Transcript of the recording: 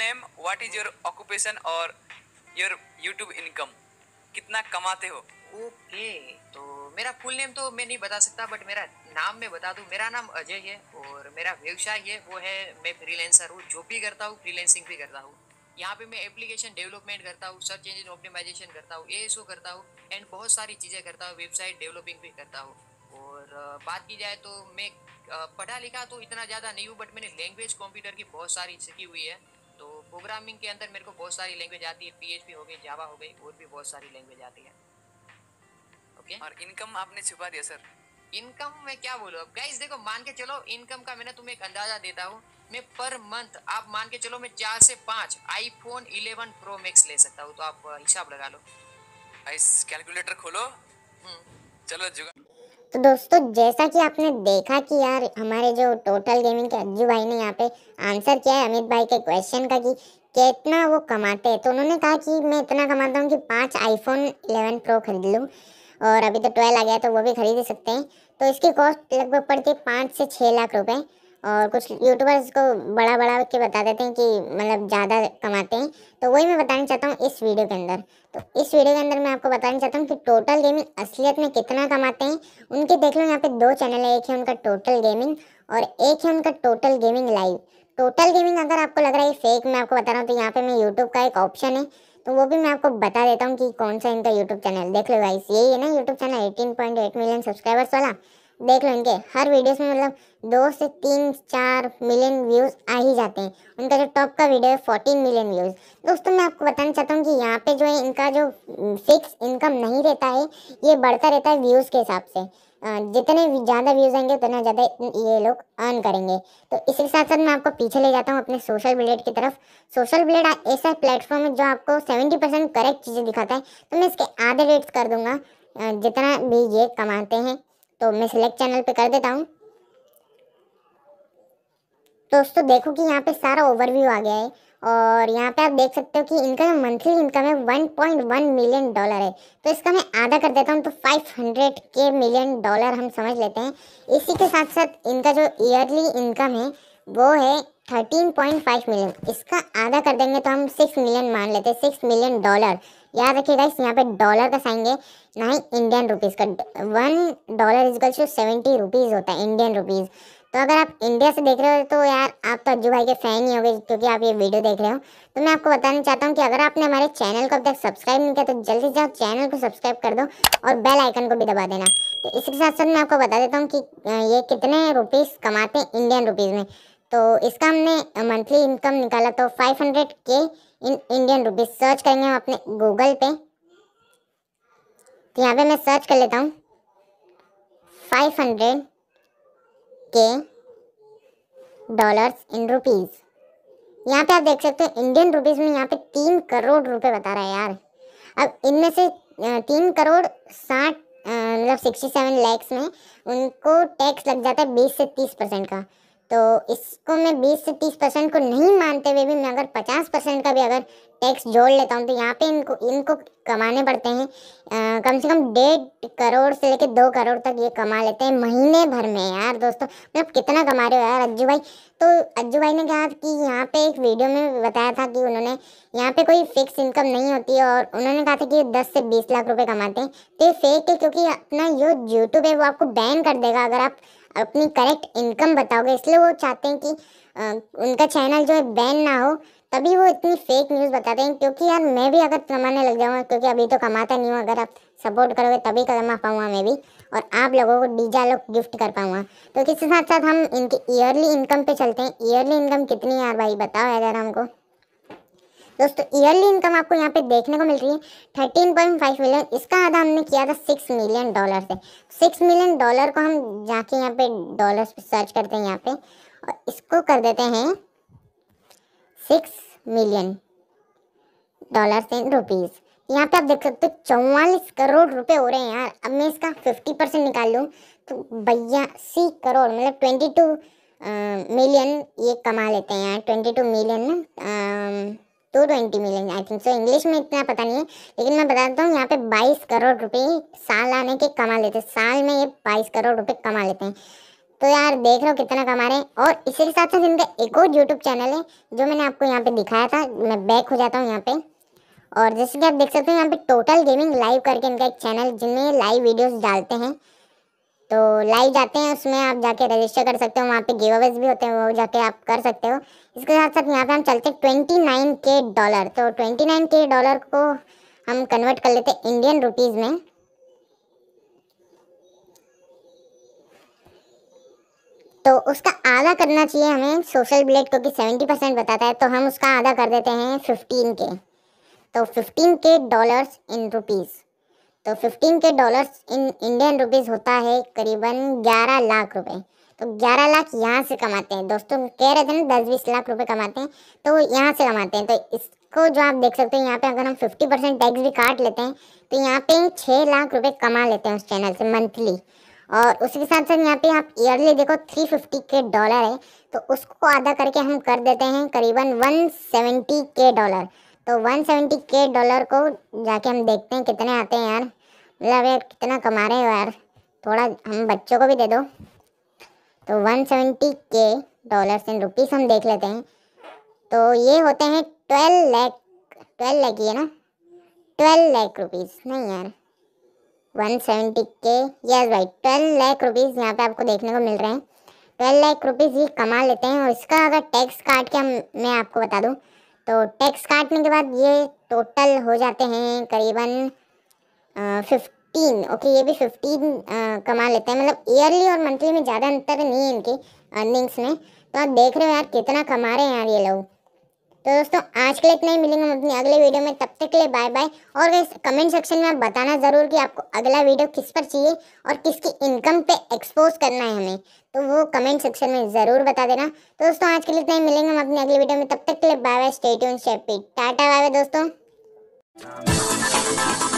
Name what is your occupation और your YouTube income कितना कमाते हो ओके तो मेरा फुल नेम तो मैं नहीं बता सकता बट मेरा नाम मैं बता दूं मेरा नाम अजय है और मेरा व्यवसाय ये वो है मैं फ्रीलांसर हूँ जो भी करता हूँ फ्रीलांसिंग भी करता हूँ यहाँ पे मैं एप्लीकेशन डेवलपमेंट करता हूँ सर्च इंजन ऑप्टिमाइजेशन करता हूँ ए एस करता हूँ एंड बहुत सारी चीज़ें करता हूँ वेबसाइट डेवलपिंग भी करता हूँ और बात की जाए तो मैं पढ़ा लिखा तो इतना ज़्यादा नहीं हूँ बट मैंने लैंग्वेज कंप्यूटर की बहुत सारी सीखी हुई है प्रोग्रामिंग के अंदर मेरे को बहुत सारी लैंग्वेज आती है पीएचपी हो गई जावा हो गई और भी बहुत सारी लैंग्वेज आती है ओके और इनकम आपने छुपा दिया सर इनकम मैं क्या बोलूँ अब गाइस देखो मान के चलो इनकम का मैंने तुम्हें एक अंदाजा देता हूँ मैं पर मंथ आप मान के चलो मैं चार से पाँच आईफोन 11 प्रो मैक्स ले सकता हूँ तो आप uh, हिसाब लगा लो आइस कैलकुलेटर खोलो हम्म। चलो जुगा तो दोस्तों जैसा कि आपने देखा कि यार हमारे जो टोटल गेमिंग के अज्जू भाई ने यहाँ पे आंसर किया है अमित भाई के क्वेश्चन का कि कितना वो कमाते हैं तो उन्होंने कहा कि मैं इतना कमाता हूँ कि पाँच आईफोन 11 प्रो खरीद लूँ और अभी तो ट्वेल्व आ गया तो वो भी खरीद सकते हैं तो इसकी कॉस्ट लगभग पड़ती है पाँच से छः लाख रुपये और कुछ यूट्यूबर्स को बड़ा बड़ा के बता देते हैं कि मतलब ज़्यादा कमाते हैं तो वही मैं बताना चाहता हूँ इस वीडियो के अंदर तो इस वीडियो के अंदर मैं आपको बताना चाहता हूँ कि टोटल गेमिंग असलियत में कितना कमाते हैं उनके देख लो यहाँ पे दो चैनल है एक है उनका टोटल गेमिंग और एक है उनका total gaming live total gaming अगर आपको लग रहा है फेक मैं आपको बता रहा हूँ तो यहाँ पर मैं यूट्यूब का एक ऑप्शन है तो वो भी मैं आपको बता देता हूँ कि कौन सा इनका यूट्यूब चैनल देख लो वाइस यही है ना YouTube channel eighteen point eight million subscribers वाला देख लो इनके हर वीडियोस में मतलब दो से तीन चार मिलियन व्यूज़ आ ही जाते हैं उनका जो टॉप का वीडियो है फोर्टीन मिलियन व्यूज़ दोस्तों मैं आपको बताना चाहता हूँ कि यहाँ पे जो है इनका जो फिक्स इनकम नहीं रहता है ये बढ़ता रहता है व्यूज़ के हिसाब से जितने ज़्यादा व्यूज़ आएंगे उतना ज़्यादा ये लोग अर्न करेंगे तो इसी के साथ साथ मैं आपको पीछे ले जाता हूँ अपने सोशल ब्लेड की तरफ सोशल ब्लेड ऐसा प्लेटफॉर्म है जो आपको सेवेंटी परसेंट करेक्ट चीज़ें दिखाता है तो मैं इसके आधे रेट्स कर दूंगा जितना भी ये कमाते हैं तो मैं सिलेक्ट चैनल पे कर देता हूँ दोस्तों देखो कि यहाँ पे सारा ओवरव्यू आ गया है और यहाँ पे आप देख सकते हो कि इनका जो मंथली इनकम है 1.1 मिलियन डॉलर है तो इसका मैं आधा कर देता हूँ तो 500 के मिलियन डॉलर हम समझ लेते हैं इसी के साथ साथ इनका जो ईयरली इनकम है वो है थर्टीन पॉइंट फाइव मिलियन इसका आधा कर देंगे तो हम सिक्स मिलियन मान लेते हैं सिक्स मिलियन डॉलर याद रखिएगा इस यहाँ पे डॉलर का साइन है ना ही इंडियन रुपीज़ का one dollar is equal to seventy rupees होता है इंडियन रुपीज़ तो अगर आप इंडिया से देख रहे हो तो यार आप तो अज्जू भाई के फ़ैन ही हो गए क्योंकि आप ये वीडियो देख रहे हो तो मैं आपको बताना चाहता हूँ कि अगर आपने हमारे चैनल को अब तक सब्सक्राइब नहीं किया तो जल्दी से जाओ चैनल को सब्सक्राइब कर दो और बेल आइकन को भी दबा देना तो इसके साथ साथ मैं आपको बता देता हूँ कि ये कितने रुपीज़ कमाते हैं इंडियन रुपीज़ में तो इसका हमने मंथली इनकम निकाला तो 500 के इन इंडियन रुपीज सर्च करेंगे हम अपने गूगल पे तो यहाँ पे मैं सर्च कर लेता हूँ 500 के डॉलर्स इन रुपीज़ यहाँ पे आप देख सकते हो इंडियन रुपीज़ में यहाँ पे तीन करोड़ रुपए बता रहा है यार अब इनमें से तीन करोड़ साठ मतलब सिक्सटी सेवन लैक्स में उनको टैक्स लग जाता है बीस से तीस परसेंट का तो इसको मैं 20 से 30 परसेंट को नहीं मानते हुए भी मैं अगर 50 परसेंट का भी अगर टैक्स जोड़ लेता हूँ तो यहाँ पे इनको इनको कमाने पड़ते हैं आ, कम से कम डेढ़ करोड़ से लेकर दो करोड़ तक ये कमा लेते हैं महीने भर में यार दोस्तों मतलब कितना कमा रहे हो यार अज्जू भाई तो अज्जू भाई ने कहा कि यहाँ पे एक वीडियो में बताया था कि उन्होंने यहाँ पे कोई फिक्स इनकम नहीं होती और उन्होंने कहा था कि ये दस से बीस लाख रुपये कमाते हैं तो ये फेक है क्योंकि अपना जो यूट्यूब है वो आपको बैन कर देगा अगर आप अपनी करेक्ट इनकम बताओगे इसलिए वो चाहते हैं कि आ, उनका चैनल जो है बैन ना हो तभी वो इतनी फेक न्यूज़ बताते हैं क्योंकि यार मैं भी अगर कमाने लग जाऊँगा क्योंकि अभी तो कमाता नहीं हूँ अगर आप सपोर्ट करोगे तभी कमा पाऊँगा मैं भी और आप लोगों को डीजा लोग गिफ्ट कर पाऊँगा तो इसके साथ साथ हम इनके ईयरली इनकम पे चलते हैं ईयरली इनकम कितनी है यार भाई बताओ यार हमको दोस्तों ईयरली इनकम आपको यहाँ पे देखने को मिल रही है थर्टीन पॉइंट फाइव मिलियन इसका आधा हमने किया था सिक्स मिलियन डॉलर से सिक्स मिलियन डॉलर को हम जाके यहाँ पे डॉलर पे सर्च करते हैं यहाँ पे और इसको कर देते हैं सिक्स मिलियन डॉलर से रुपीज़ यहाँ पे आप देख सकते हो चौवालीस करोड़ रुपए हो रहे हैं यार अब मैं इसका फिफ्टी परसेंट निकाल लूँ तो बयासी करोड़ मतलब ट्वेंटी टू मिलियन ये कमा लेते हैं यार twenty two million two twenty million I think so English में इतना पता नहीं है लेकिन मैं बताता हूँ यहाँ पे बाईस करोड़ रुपए साल आने के कमा लेते हैं साल में ये बाईस करोड़ रुपए कमा लेते हैं तो यार देख रहे हो कितना कमा रहे हैं और इसी के साथ साथ इनका एक और यूट्यूब चैनल है जो मैंने आपको यहाँ पे दिखाया था मैं बैक हो जाता हूँ यहाँ पे और जैसे कि आप देख सकते हो यहाँ पे टोटल गेमिंग लाइव करके इनका एक चैनल जिनमें लाइव वीडियोज डालते हैं तो लाइव जाते हैं उसमें आप जाके रजिस्टर कर सकते हो वहाँ पे गिव अवेज भी होते हैं वो जाके आप कर सकते हो इसके साथ साथ यहाँ पे हम चलते हैं ट्वेंटी नाइन के डॉलर तो ट्वेंटी नाइन के डॉलर को हम कन्वर्ट कर लेते हैं इंडियन रुपीज़ में तो उसका आधा करना चाहिए हमें सोशल ब्लेड क्योंकि सेवेंटी परसेंट बताता है तो हम उसका आधा कर देते हैं फिफ्टीन के तो fifteen K dollars in rupees तो fifteen K dollars in Indian rupees होता है करीबन ग्यारह लाख रुपए तो ग्यारह लाख यहाँ से कमाते हैं दोस्तों कह रहे थे ना दस बीस लाख रुपए कमाते हैं तो यहाँ से कमाते हैं तो इसको जो आप देख सकते हैं यहाँ पे अगर हम फिफ्टी परसेंट टैक्स भी काट लेते हैं तो यहाँ पे छः लाख रुपए कमा लेते हैं उस चैनल से मंथली और उसके साथ साथ यहाँ पे आप ईयरली देखो फिफ्टी के डॉलर है तो उसको आधा करके हम कर देते हैं करीबन सेवेंटी के डॉलर तो वन सेवेंटी के डॉलर को जाके हम देखते हैं कितने आते हैं यार मतलब यार कितना कमा रहे हो यार थोड़ा हम बच्चों को भी दे दो तो one seventy K dollar in rupees हम देख लेते हैं तो ये होते हैं ट्वेल्व लैख ट्वेल्व लैख ये ना ट्वेल्व लैख रुपीस नहीं यार वन सेवेंटी के यस भाई ट्वेल्व लाख रुपीस यहाँ पे आपको देखने को मिल रहे हैं ट्वेल्व लाख रुपीस ये कमा लेते हैं और इसका अगर टैक्स काट के हम मैं आपको बता दूँ तो टैक्स काटने के बाद ये टोटल हो जाते हैं करीबन फिफ्टीन ओके ये भी फिफ्टीन कमा लेते हैं मतलब ईयरली और मंथली में ज़्यादा अंतर नहीं है इनके अर्निंग्स में तो आप देख रहे हो यार कितना कमा रहे हैं यार ये लोग तो दोस्तों आज के लिए इतना ही मिलेंगे हम अपनी अगले वीडियो में तब तक के लिए बाय बाय और इस कमेंट सेक्शन में आप बताना ज़रूर कि आपको अगला वीडियो किस पर चाहिए और किसकी इनकम पे एक्सपोज करना है हमें तो वो कमेंट सेक्शन में ज़रूर बता देना तो दोस्तों आज के लिए इतना ही मिलेंगे हम अपनी अगले वीडियो में तब तक के लिए बाय बाय शेपी टाटा बाय बाय दोस्तों